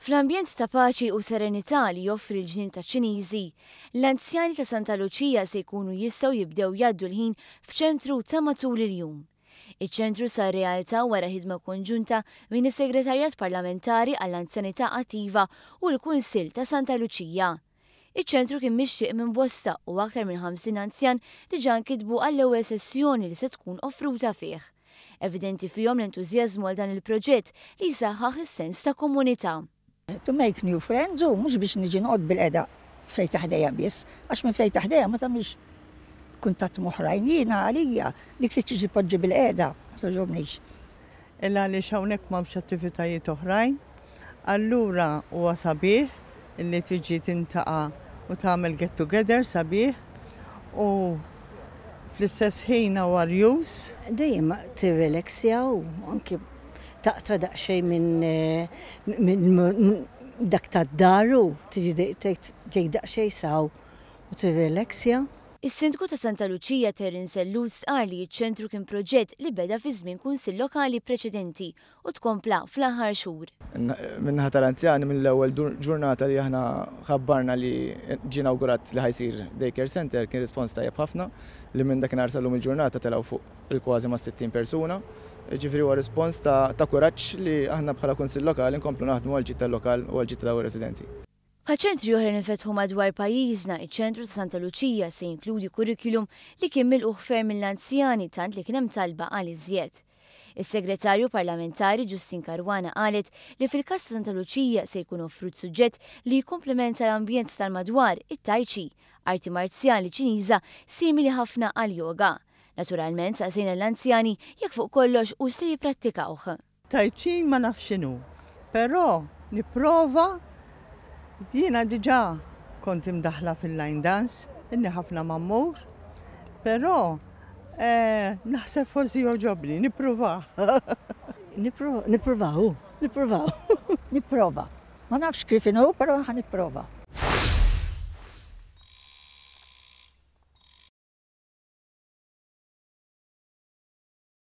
Fl-ambjent ta' paċi u serenità li joffri l-ġnien ta' ċiniżi, l-anzjani ta' Santa Lucia se jkunu jistgħu jibdew jaddu l-ħin f'ċentru ta' matul il-jum. Iċ-ċentru sar realtà wara ħidma konġunta minn is-Segretarjat Parlamentari għall-Anzjanità Attiva u l-Kunsill ta' Santa Lucia. Iċ-ċentru kien mixtieq minn bosta u aktar minn 50 anzjan diġa' nkitbu għall-ewwel sessjoni li se tkun offruta fih. Evidenti fihom l-entużjażmu għal dan il-proġett li jsaħħaħ is-sens ta' komunità. To make new friends, u mux biex nġi noqod bil-edha fej taħdeja bis, għax minn fej taħdeja ma tamix kuntat muħrajn jina għalija, li tiġi podġi bil-edha, toġobnix. Illa li xawnek ma bċ attivitajiet oħrajn, allura u sabiħ illi tiġi tintaqa u Tamil get together sabiħ u fl-istess ħin għarjus. Dejjem tirrelaxjaw, anki taqta daqxej eh, minn dak ta' daru, tiġi ġej daqxej saw u t-relaxja. Is-sindku ta' Santa Lucia Terence Luz qal li ċ-ċentru kien proġett li beda fi żmien kunsill lokali preċedenti u tkompla fl-aħħar xhur. Minnaħa tal-anzjani mill-ewwel ġurnata li aħna ħabbarna li ġie inawgurat li ħajsir daycare center kien rispons tajjeb ħafna li minn dakinhar sal-lum il-ġurnata telgħu fuq il-kważi ma' 60 persuna ġifri huwa respons ta', ta kuraċ li aħna bħala konsil lokal inkomplu naħdmu għal-ġitta lokal u għal-ġitta daw residenzi. ċentri oħra nifetħu madwar pajjiżna, iċ-ċentru ta' Santa Luċija se jinkludi kurrikulum li kien mill-uħfer mill-anzjani tant li kien hemm talba għal iżjed. Is-segretarju parlamentari Justin Karwana qalet li fil-kas Santa Luċija se jkun offrut suġġett li jkomplementa l-ambjent tal-madwar it-tajċi, arti marzjali ċiniża simili ħafna għal yoga. Naturalment, saqsin l-anzjani jekk fuq kollox u se jiprattikawh. Tajċin ma nafxinu, pero niprova jiena diġa kont imdaħla fil-line dance, inni ħafna mammur, pero eh, naħseb forsi joġobni, niprova. niprova, niprova, niprova. Ma nafx kif inhu, pero ħa niprova.